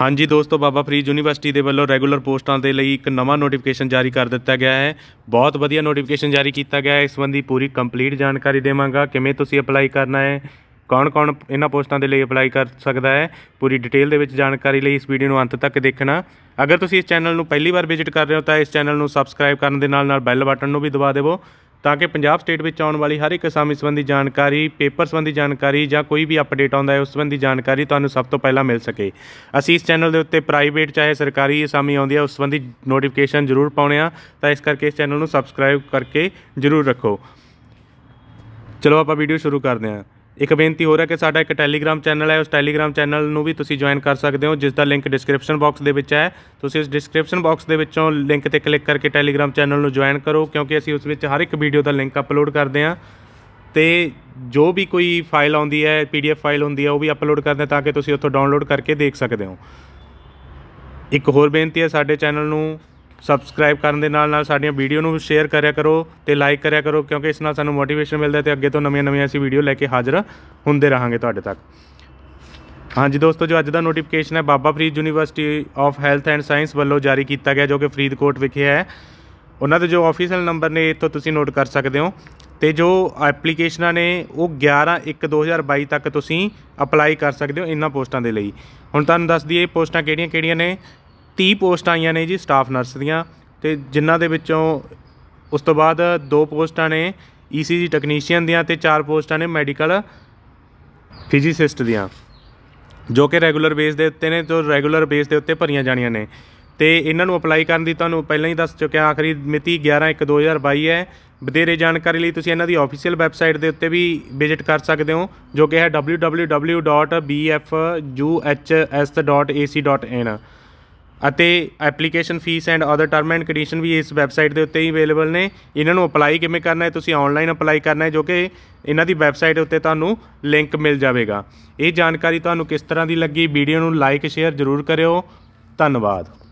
ਹਾਂਜੀ ਦੋਸਤੋ ਬਾਬਾ ਫਰੀਦ ਯੂਨੀਵਰਸਿਟੀ ਦੇ ਵੱਲੋਂ ਰੈਗੂਲਰ ਪੋਸਟਾਂ ਦੇ ਲਈ ਇੱਕ ਨਵਾਂ ਨੋਟੀਫਿਕੇਸ਼ਨ ਜਾਰੀ ਕਰ ਦਿੱਤਾ ਗਿਆ ਹੈ ਬਹੁਤ ਵਧੀਆ ਨੋਟੀਫਿਕੇਸ਼ਨ ਜਾਰੀ ਕੀਤਾ ਗਿਆ ਹੈ ਇਸ ਸੰਬੰਧੀ ਪੂਰੀ ਕੰਪਲੀਟ ਜਾਣਕਾਰੀ ਦੇਵਾਂਗਾ ਕਿਵੇਂ ਤੁਸੀਂ ਅਪਲਾਈ ਕਰਨਾ ਹੈ ਕੌਣ-ਕੌਣ ਇਹਨਾਂ ਪੋਸਟਾਂ ਦੇ ਲਈ ਅਪਲਾਈ ਕਰ ਸਕਦਾ ਹੈ ਪੂਰੀ ਡਿਟੇਲ ਦੇ ਵਿੱਚ ਜਾਣਕਾਰੀ ਲਈ ਇਸ ਵੀਡੀਓ ਨੂੰ ਅੰਤ ਤੱਕ ਦੇਖਣਾ ਅਗਰ ਤੁਸੀਂ ਇਸ ਚੈਨਲ ਨੂੰ ਪਹਿਲੀ ਵਾਰ ਵਿਜ਼ਿਟ ਕਰ ਰਹੇ ਹੋ ਤਾਂ ਇਸ ਚੈਨਲ ਨੂੰ ਸਬਸਕ੍ਰਾਈਬ ਕਰਨ ਦੇ ਨਾਲ ਨਾਲ ਬੈਲ ਬਟਨ ਨੂੰ ਵੀ ਦਬਾ ਦੇਵੋ ਤਾਂ ਕਿ ਪੰਜਾਬ ਸਟੇਟ ਵਿੱਚ ਆਉਣ ਵਾਲੀ ਹਰ ਇੱਕ ਅਸਾਮੀ ਸੰਬੰਧੀ ਜਾਣਕਾਰੀ ਪੇਪਰ ਸੰਬੰਧੀ ਜਾਣਕਾਰੀ ਜਾਂ ਕੋਈ ਵੀ ਅਪਡੇਟ ਆਉਂਦਾ ਹੈ ਉਸ ਸੰਬੰਧੀ ਜਾਣਕਾਰੀ ਤੁਹਾਨੂੰ ਸਭ ਤੋਂ ਪਹਿਲਾਂ ਮਿਲ ਸਕੇ ਅਸੀਂ ਇਸ ਚੈਨਲ ਦੇ ਉੱਤੇ ਪ੍ਰਾਈਵੇਟ ਚਾਹੇ ਸਰਕਾਰੀ ਅਸਾਮੀ ਆਉਂਦੀ ਹੈ ਉਸ ਸੰਬੰਧੀ ਨੋਟੀਫਿਕੇਸ਼ਨ ਜ਼ਰੂਰ ਪਾਉਣੇ ਆ ਤਾਂ ਇਸ ਕਰਕੇ ਇਸ ਚੈਨਲ ਨੂੰ ਸਬਸਕ੍ਰਾਈਬ ਕਰਕੇ ਜ਼ਰੂਰ ਰੱਖੋ ਚਲੋ ਆਪਾਂ ਵੀਡੀਓ ਸ਼ੁਰੂ ਕਰਦੇ ਹਾਂ ਇੱਕ ਬੇਨਤੀ ਹੋ ਰਿਹਾ ਕਿ ਸਾਡਾ ਇੱਕ ਟੈਲੀਗ੍ਰਾਮ ਚੈਨਲ ਹੈ ਉਸ ਟੈਲੀਗ੍ਰਾਮ ਚੈਨਲ ਨੂੰ ਵੀ ਤੁਸੀਂ ਜੁਆਇਨ ਕਰ ਸਕਦੇ ਹੋ ਜਿਸ ਦਾ ਲਿੰਕ ਡਿਸਕ੍ਰਿਪਸ਼ਨ ਬਾਕਸ ਦੇ ਵਿੱਚ ਹੈ ਤੁਸੀਂ ਇਸ ਡਿਸਕ੍ਰਿਪਸ਼ਨ ਬਾਕਸ ਦੇ ਵਿੱਚੋਂ ਲਿੰਕ ਤੇ ਕਲਿੱਕ ਕਰਕੇ ਟੈਲੀਗ੍ਰਾਮ ਚੈਨਲ ਨੂੰ ਜੁਆਇਨ ਕਰੋ ਕਿਉਂਕਿ ਅਸੀਂ ਉਸ ਵਿੱਚ ਹਰ ਇੱਕ ਵੀਡੀਓ ਦਾ ਲਿੰਕ ਅਪਲੋਡ ਕਰਦੇ ਹਾਂ ਤੇ ਜੋ ਵੀ ਕੋਈ ਫਾਈਲ ਆਉਂਦੀ ਹੈ ਪੀਡੀਐਫ ਫਾਈਲ ਹੁੰਦੀ ਹੈ ਉਹ ਵੀ ਅਪਲੋਡ ਕਰਦੇ ਹਾਂ ਤਾਂ ਕਿ ਤੁਸੀਂ ਉੱਥੋਂ ਡਾਊਨਲੋਡ ਕਰਕੇ ਦੇਖ ਸਕਦੇ ਹੋ ਇੱਕ ਹੋਰ ਬੇਨਤੀ ਹੈ ਸਾਡੇ ਚੈਨਲ ਨੂੰ ਸਬਸਕ੍ਰਾਈਬ ਕਰਨ ਦੇ ਨਾਲ ਨਾਲ ਸਾਡੀਆਂ ਵੀਡੀਓ ਨੂੰ ਸ਼ੇਅਰ ਕਰਿਆ ਕਰੋ ਤੇ ਲਾਈਕ ਕਰਿਆ ਕਰੋ ਕਿਉਂਕਿ ਇਸ ਨਾਲ ਸਾਨੂੰ ਮੋਟੀਵੇਸ਼ਨ ਮਿਲਦਾ ਤੇ ਅੱਗੇ ਤੋਂ ਨਵੀਆਂ-ਨਵੀਆਂ ਅਸੀਂ ਵੀਡੀਓ ਲੈ ਕੇ ਹਾਜ਼ਰ ਹੁੰਦੇ ਰਹਾਂਗੇ ਤੁਹਾਡੇ ਤੱਕ ਹਾਂਜੀ ਦੋਸਤੋ ਜੋ ਅੱਜ ਦਾ ਨੋਟੀਫਿਕੇਸ਼ਨ ਹੈ Baba Farid university of health and science ਵੱਲੋਂ ਜਾਰੀ ਕੀਤਾ ਗਿਆ ਜੋ ਕਿ ਫਰੀਦਕੋਟ ਵਿਖੇ ਹੈ ਉਹਨਾਂ ਦੇ ਜੋ ਆਫੀਸ਼ੀਅਲ ਨੰਬਰ ਨੇ ਇੱਥੋਂ ਤੁਸੀਂ ਨੋਟ ਕਰ ਸਕਦੇ ਹੋ ਤੇ ਜੋ ਐਪਲੀਕੇਸ਼ਨਾਂ ਨੇ ਉਹ 11/1/2022 ਤੱਕ ਤੁਸੀਂ ਅਪਲਾਈ ਕਰ ਸਕਦੇ ਹੋ ਇਹਨਾਂ ਪੋਸਟਾਂ ਦੇ ਲਈ ਹੁਣ ਤੁਹਾਨੂੰ ਦੱਸ ਦਈਏ ਪੋਸਟਾਂ ਕਿਹੜੀਆਂ-ਕਿਹੜੀਆਂ ਨੇ 30 ਪੋਸਟ ਆਈਆਂ ਨੇ ਜੀ ਸਟਾਫ ਨਰਸ ਦੀਆਂ ਤੇ ਜਿਨ੍ਹਾਂ ਦੇ ਵਿੱਚੋਂ ਉਸ ਤੋਂ ਬਾਅਦ ਦੋ ਪੋਸਟਾਂ ਨੇ ਈਸੀਜੀ ਟੈਕਨੀਸ਼ੀਅਨ ਦੀਆਂ ਤੇ ਚਾਰ ਪੋਸਟਾਂ ਨੇ ਮੈਡੀਕਲ ਫਿਜ਼ਿਸਿਸਟ ਦੀਆਂ ਜੋ ਕਿ ਰੈਗੂਲਰ ਬੇਸ ਦੇ ਉੱਤੇ ਨੇ ਜੋ ਰੈਗੂਲਰ ਬੇਸ ਦੇ ਉੱਤੇ ਭਰੀਆਂ ਜਾਣੀਆਂ ਨੇ ਤੇ ਇਹਨਾਂ ਨੂੰ ਅਪਲਾਈ ਕਰਨ ਦੀ ਤੁਹਾਨੂੰ ਪਹਿਲਾਂ ਹੀ ਦੱਸ ਚੁੱਕਿਆ ਆਖਰੀ ਮਿਤੀ 11/1/2022 ਹੈ ਵਧੇਰੇ ਜਾਣਕਾਰੀ ਲਈ ਤੁਸੀਂ ਇਹਨਾਂ ਦੀ ਅਫੀਸ਼ੀਅਲ ਵੈਬਸਾਈਟ ਦੇ ਉੱਤੇ ਵੀ ਵਿਜ਼ਿਟ ਕਰ ਸਕਦੇ ਹੋ ਜੋ ਕਿ ਹੈ www.bfuhs.ac.in ਅਤੇ application fee and other term and condition ਵੀ ਇਸ ਵੈਬਸਾਈਟ ਦੇ ਉੱਤੇ ਹੀ ਅਵੇਲੇਬਲ ਨੇ ਇਹਨਾਂ ਨੂੰ ਅਪਲਾਈ ਕਿਵੇਂ ਕਰਨਾ ਹੈ ਤੁਸੀਂ ਆਨਲਾਈਨ ਅਪਲਾਈ ਕਰਨਾ ਹੈ ਜੋ ਕਿ ਇਹਨਾਂ ਦੀ ਵੈਬਸਾਈਟ ਉੱਤੇ ਤੁਹਾਨੂੰ ਲਿੰਕ ਮਿਲ ਜਾਵੇਗਾ ਇਹ ਜਾਣਕਾਰੀ ਤੁਹਾਨੂੰ ਕਿਸ ਤਰ੍ਹਾਂ ਦੀ ਲੱਗੀ ਵੀਡੀਓ ਨੂੰ ਲਾਈਕ ਸ਼ੇਅਰ ਜ਼ਰੂਰ ਕਰਿਓ ਧੰਨਵਾਦ